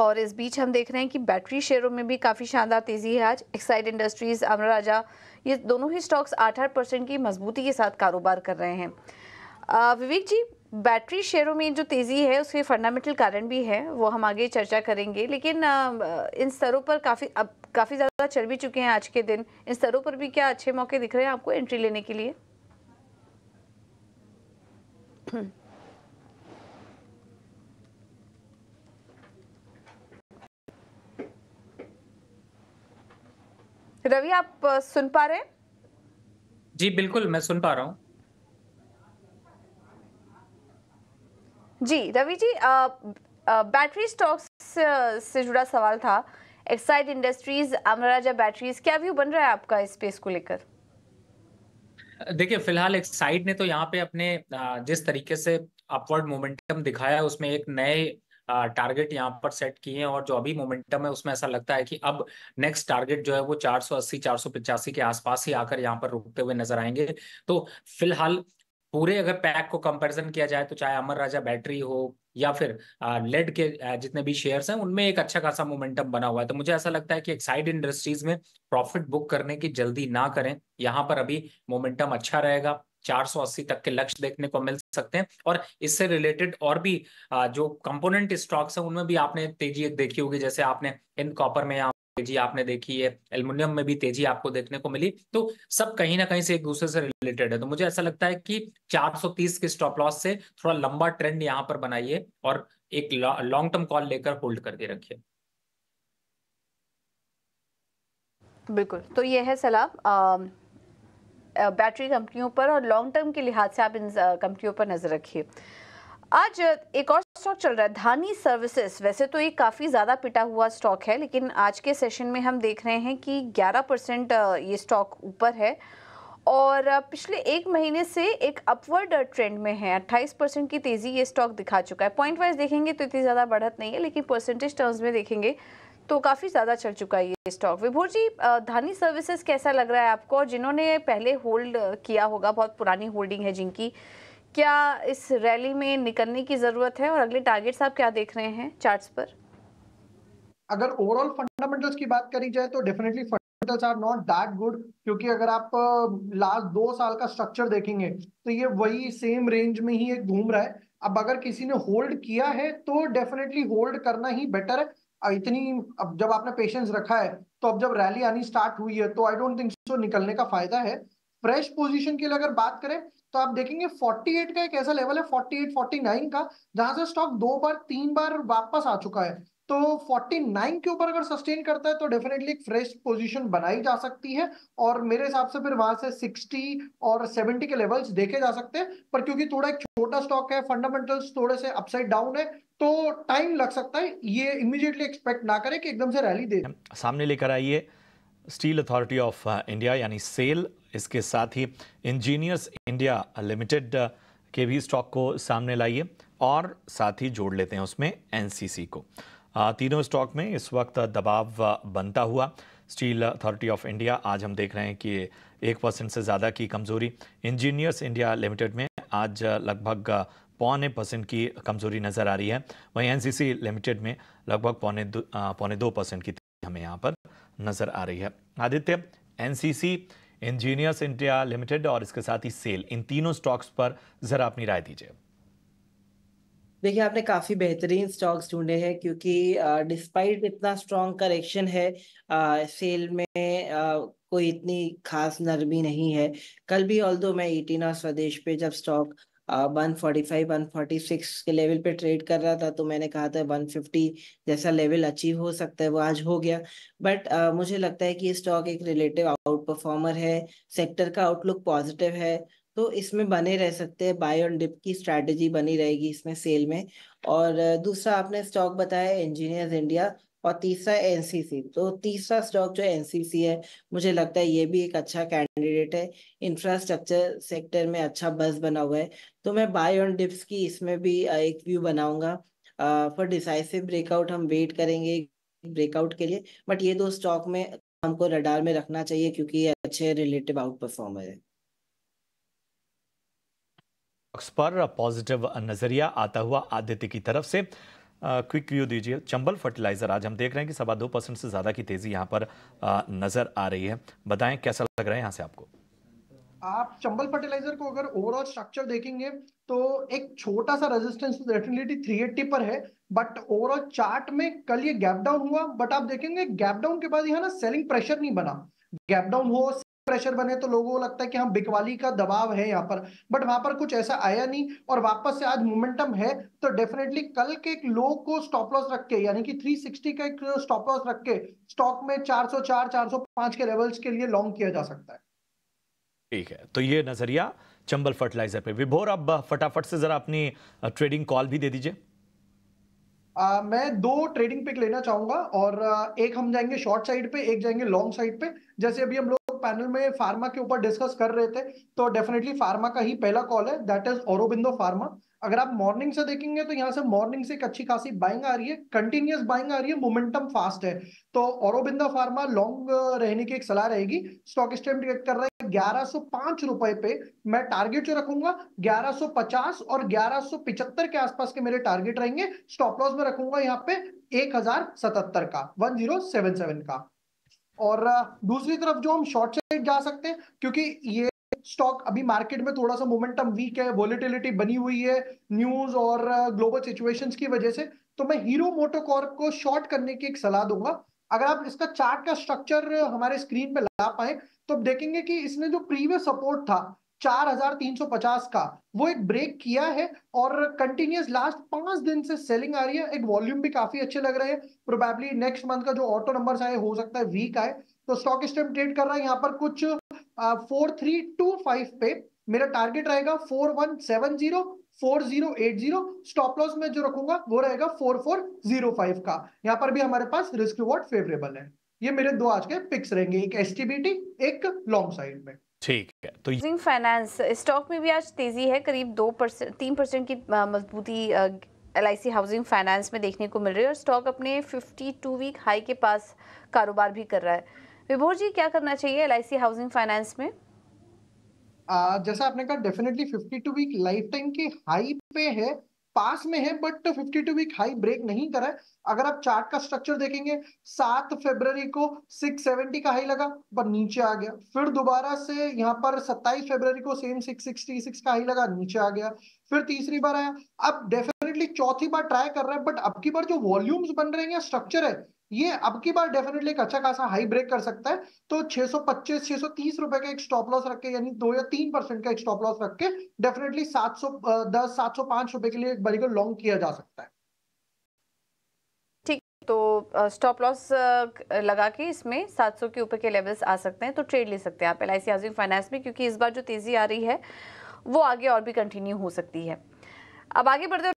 और इस बीच हम देख रहे हैं कि बैटरी शेयरों में भी काफ़ी शानदार तेज़ी है आज एक्साइड इंडस्ट्रीज़ अमर राजा ये दोनों ही स्टॉक्स आठ आठ परसेंट की मजबूती के साथ कारोबार कर रहे हैं विवेक जी बैटरी शेयरों में जो तेज़ी है उसके फंडामेंटल कारण भी है वो हम आगे चर्चा करेंगे लेकिन इन स्तरों पर काफ़ी अब काफ़ी ज़्यादा चल भी चुके हैं आज के दिन इन स्तरों पर भी क्या अच्छे मौके दिख रहे हैं आपको एंट्री लेने के लिए रवि आप सुन पा रहे हैं जी बिल्कुल मैं सुन पा रहा हूँ जी रवि जी आ, आ, बैटरी स्टॉक्स से जुड़ा सवाल था एक्साइड इंडस्ट्रीज अमराजा बैटरीज क्या व्यू बन रहा है आपका इस स्पेस को लेकर देखिए फिलहाल एक्साइड ने तो यहाँ पे अपने जिस तरीके से अपवर्ड मोमेंटम दिखाया उसमें एक नए टारगेट यहाँ पर सेट किए हैं और जो अभी मोमेंटम है उसमें ऐसा लगता है कि अब नेक्स्ट टारगेट जो है वो 480 485 के आसपास ही आकर यहाँ पर रुकते हुए नजर आएंगे तो फिलहाल पूरे अगर पैक को कंपेरिजन किया जाए तो चाहे अमर राजा बैटरी हो या फिर लेड के जितने भी शेयर्स हैं उनमें एक अच्छा खासा मोमेंटम बना हुआ है तो मुझे ऐसा लगता है कि एक्साइड इंडस्ट्रीज में प्रॉफिट बुक करने की जल्दी ना करें यहाँ पर अभी मोमेंटम अच्छा रहेगा 480 तक के लक्ष्य देखने को मिल सकते हैं और इससे रिलेटेड और भी जो कंपोनेंट स्टॉक्स हैं उनमें भी आपने तेजी देखी होगी जैसे आपने इन कॉपर में तेजी आपने देखी है एल्युमिनियम में भी तेजी आपको देखने को मिली तो सब कहीं ना कहीं से एक दूसरे से रिलेटेड है तो मुझे ऐसा लगता है कि 430 के स्टॉप लॉस से थोड़ा लंबा ट्रेंड यहाँ पर बनाइए और एक लॉन्ग टर्म कॉल लेकर होल्ड करके रखिए बिल्कुल तो ये है सलाह बैटरी कंपनियों पर और लॉन्ग टर्म के लिहाज से आप इन कंपनियों पर नज़र रखिए आज एक और स्टॉक चल रहा है धानी सर्विसेज वैसे तो ये काफ़ी ज़्यादा पिटा हुआ स्टॉक है लेकिन आज के सेशन में हम देख रहे हैं कि 11 परसेंट ये स्टॉक ऊपर है और पिछले एक महीने से एक अपवर्ड ट्रेंड में है 28 परसेंट की तेज़ी ये स्टॉक दिखा चुका है पॉइंट वाइज देखेंगे तो इतनी ज़्यादा बढ़त नहीं है लेकिन परसेंटेज टर्म्स में देखेंगे तो काफ़ी ज़्यादा चढ़ चुका है ये स्टॉक विभोर जी धानी सर्विसेज कैसा लग रहा है आपको और जिन्होंने पहले होल्ड किया होगा बहुत पुरानी होल्डिंग है जिनकी क्या इस रैली में निकलने की ज़रूरत है और अगले टारगेट्स आप क्या देख रहे हैं चार्ट्स पर अगर ओवरऑल फंडामेंटल्स की बात करी जाए तो definitely fundamentals are not that good क्योंकि अगर आप लास्ट दो साल का स्ट्रक्चर देखेंगे तो ये वही सेम रेंज में ही एक घूम रहा है अब अगर किसी ने होल्ड किया है तो डेफिनेटली होल्ड करना ही बेटर है इतनी अब जब आपने पेशेंस रखा है तो अब जब रैली आनी स्टार्ट हुई है तो आई डोंट थिंक सो निकलने का फायदा है फ्रेश पोजीशन लिए अगर बात करें तो आप देखेंगे 48 का एक ऐसा लेवल है 48 49 का जहां से स्टॉक दो बार तीन बार वापस आ चुका है तो 49 के ऊपर अगर सस्टेन करता है तो डेफिनेटली एक फ्रेश पोजीशन बनाई जा सकती है और मेरे हिसाब से फिर वहां से 60 और 70 के लेवल्स देखे जा सकते हैं पर क्योंकि थोड़ा एक छोटा स्टॉक है फंडामेंटल्स थोड़े से अपसाइड डाउन है तो टाइम लग सकता है ये इमीडिएटली एक्सपेक्ट ना करें कि एकदम से रैली दे सामने लेकर आइए स्टील अथॉरिटी ऑफ इंडिया यानी सेल इसके साथ ही इंजीनियर्स इंडिया लिमिटेड के भी स्टॉक को सामने लाइए और साथ ही जोड़ लेते हैं उसमें एनसीसी को तीनों स्टॉक में इस वक्त दबाव uh, बनता हुआ स्टील अथॉरिटी ऑफ इंडिया आज हम देख रहे हैं कि एक परसेंट से ज़्यादा की कमजोरी इंजीनियर्स इंडिया लिमिटेड में आज uh, लगभग पौने परसेंट की कमजोरी नजर आ रही है वहीं एनसीसी लिमिटेड में लगभग पौने दो पौने दो परसेंट की हमें यहाँ पर नजर आ रही है Aditya NCC engineers India limited और इसके साथ ही सेल इन तीनों स्टॉक्स पर जरा अपनी राय दीजिए देखिए आपने काफ़ी बेहतरीन स्टॉक्स ढूंढे हैं क्योंकि डिस्पाइट इतना स्ट्रॉन्ग करेक्शन है आ, सेल में आ, कोई इतनी खास नरमी नहीं है कल भी ऑल मैं ईटीना स्वदेश पे जब stock one forty five one forty six के लेवल पे ट्रेड कर रहा था तो मैंने कहा था वन फिफ्टी जैसा लेवल अचीव हो सकता है वो आज हो गया बट uh, मुझे लगता है कि स्टॉक एक रिलेटिव आउट परफॉर्मर है सेक्टर का आउटलुक पॉजिटिव है तो इसमें बने रह सकते हैं बाय ऑन डिप की स्ट्रैटेजी बनी रहेगी इसमें सेल में और दूसरा आपने स्टॉक बताया इंजीनियर्स इंडिया और तीसरा एनसीसी तो तीसरा स्टॉक जो एनसीसी है मुझे लगता है ये भी एक अच्छा कैंडिडेट है इंफ्रास्ट्रक्चर सेक्टर में अच्छा बस बना हुआ है तो मैं बाय ऑन डिप्स की इसमें भी एक व्यू बनाऊंगा फॉर डिसाइसिव ब्रेकआउट हम वेट करेंगे ब्रेकआउट के लिए बट ये दो स्टॉक में हमको रडार में रखना चाहिए क्योंकि ये अच्छे रिलेटिव आउट परफॉर्मर है पर पॉजिटिव नजरिया आता हुआ आदित्य की तरफ से क्विक व्यू दीजिए चंबल फर्टिलाइजर आज हम देख रहे हैं कि सवा दो परसेंट से ज़्यादा की तेज़ी यहाँ पर आ, नज़र आ रही है बताएं कैसा लग रहा है यहाँ से आपको आप चंबल फर्टिलाइजर को अगर ओवरऑल स्ट्रक्चर देखेंगे तो एक छोटा सा रेजिस्टेंस रेटिनिटी 380 पर है बट ओवरऑल चार्ट में कल ये गैप डाउन हुआ बट आप देखेंगे गैप डाउन के बाद यहाँ ना सेलिंग प्रेशर नहीं बना गैप डाउन हो प्रेशर बने तो लोगों को लगता है कि हम हाँ, बिकवाली का दबाव है यहाँ पर बट वहां पर कुछ ऐसा आया नहीं और वापस से आज मोमेंटम है तो डेफिनेटली कल के एक लो को स्टॉप लॉस रख के यानी कि 360 का एक स्टॉप लॉस रख के स्टॉक में 404 405 के लेवल्स के लिए लॉन्ग किया जा सकता है ठीक है तो ये नजरिया चंबल फर्टिलाइजर पे विभोर अब फटाफट से जरा अपनी ट्रेडिंग कॉल भी दे दीजिए आ, मैं दो ट्रेडिंग पिक लेना चाहूंगा और एक हम जाएंगे शॉर्ट साइड पे एक जाएंगे लॉन्ग साइड पे जैसे अभी हम लोग पैनल में फार्मा के ऊपर डिस्कस कर रहे थे तो डेफिनेटली फार्मा का ही पहला कॉल है दैट इज औरबिंदो फार्मा अगर आप मॉर्निंग से देखेंगे तो यहाँ से मॉर्निंग से एक अच्छी खासी बाइंग आ रही है कंटिन्यूस बाइंग आ रही है मोमेंटम फास्ट है तो औरबिंदो फार्मा लॉन्ग रहने की एक सलाह रहेगी स्टॉक स्टेम ट्रेड कर रहे हैं ग्यारह सौ रुपए पे मैं टारगेट जो रखूंगा ग्यारह और ग्यारह के आसपास के मेरे टारगेट रहेंगे स्टॉप लॉस में रखूंगा यहाँ पे एक का वन का और दूसरी तरफ जो हम शॉर्ट साइड जा सकते हैं क्योंकि ये स्टॉक अभी मार्केट में थोड़ा सा मोमेंटम वीक है वॉलिटिलिटी बनी हुई है न्यूज और ग्लोबल सिचुएशंस की वजह से तो मैं हीरो मोटोकॉर्प को शॉर्ट करने की एक सलाह दूंगा अगर आप इसका चार्ट का स्ट्रक्चर हमारे स्क्रीन पे ला पाए तो आप देखेंगे कि इसने जो प्रीवियस सपोर्ट था 4350 का वो एक ब्रेक किया है और कंटिन्यूस लास्ट पांच दिन से सेलिंग आ रही है एक वॉल्यूम भी काफी अच्छे लग रहे हैं प्रोबेबली नेक्स्ट मंथ का जो ऑटो नंबर आए हो सकता है वीक आए तो स्टॉक इस टाइम ट्रेड कर रहा है यहाँ पर कुछ फोर थ्री टू फाइव पे मेरा टारगेट रहेगा four one seven zero four zero eight zero stop loss में जो रखूंगा वो रहेगा फोर फोर जीरो फाइव का यहाँ पर भी हमारे पास रिस्क रिवॉर्ड फेवरेबल है ये मेरे दो आज के पिक्स रहेंगे एक एस एक लॉन्ग साइड में ठीक है तो यूजिंग फाइनेंस स्टॉक में भी आज तेजी है करीब दो परसेंट तीन परसेंट की मजबूती एल हाउसिंग फाइनेंस में देखने को मिल रही है और स्टॉक अपने 52 वीक हाई के पास कारोबार भी कर रहा है विभोर जी क्या करना चाहिए एल हाउसिंग फाइनेंस में आ, जैसा आपने कहा डेफिनेटली 52 वीक लाइफ टाइम के हाई पे है पास में है बट 52 वीक हाई ब्रेक नहीं करा है अगर आप चार्ट का स्ट्रक्चर देखेंगे सात फेब्रवरी को 670 का हाई लगा पर नीचे आ गया फिर दोबारा से यहाँ पर 27 फेब्रवरी को सेम 666 का हाई लगा नीचे आ गया फिर तीसरी बार आया अब डेफिनेटली चौथी बार ट्राई कर रहा है बट अब की बार जो वॉल्यूम्स बन रहे हैं या स्ट्रक्चर है ये अब की बार डेफिनेटली एक अच्छा खासा हाई ब्रेक कर सकता है तो 625 630 रुपए का एक स्टॉप लॉस रख के यानी दो या तीन परसेंट का एक स्टॉप लॉस रख के डेफिनेटली 710 705 रुपए के लिए एक बारी को लॉन्ग किया जा सकता है ठीक तो स्टॉप लॉस लगा के इसमें 700 के ऊपर के लेवल्स आ सकते हैं तो ट्रेड ले सकते हैं आप एल हाउसिंग फाइनेंस में क्योंकि इस बार जो तेजी आ रही है वो आगे और भी कंटिन्यू हो सकती है अब आगे बढ़ते